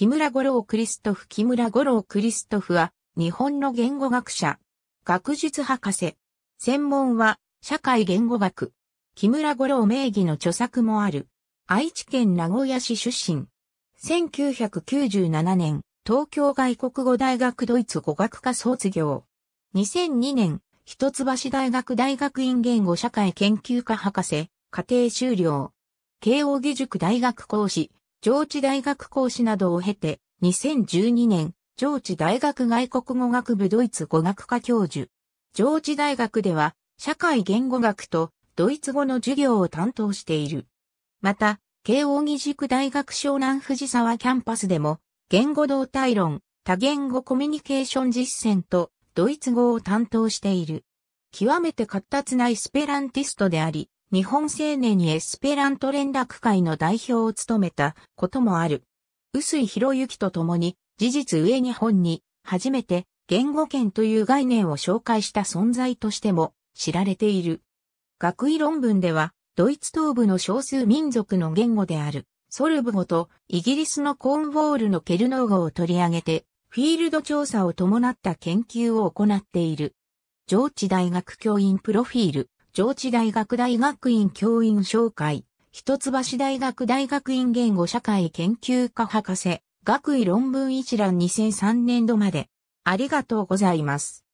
木村五郎クリストフ木村五郎クリストフは、日本の言語学者。学術博士。専門は、社会言語学。木村五郎名義の著作もある。愛知県名古屋市出身。1997年、東京外国語大学ドイツ語学科卒業。2002年、一橋大学大学院言語社会研究科博士、家庭修了。慶應義塾大学講師、上智大学講師などを経て、2012年、上智大学外国語学部ドイツ語学科教授。上智大学では、社会言語学とドイツ語の授業を担当している。また、慶応義塾大学湘南藤沢キャンパスでも、言語動態論、多言語コミュニケーション実践と、ドイツ語を担当している。極めて活発なエスペランティストであり、日本青年にエスペラント連絡会の代表を務めたこともある。薄井博之と共に、事実上日本に、初めて言語圏という概念を紹介した存在としても知られている。学位論文では、ドイツ東部の少数民族の言語である、ソルブ語とイギリスのコーンウォールのケルノー語を取り上げて、フィールド調査を伴った研究を行っている。上智大学教員プロフィール。上智大学大学院教員紹介、一橋大学大学院言語社会研究科博士、学位論文一覧2003年度まで。ありがとうございます。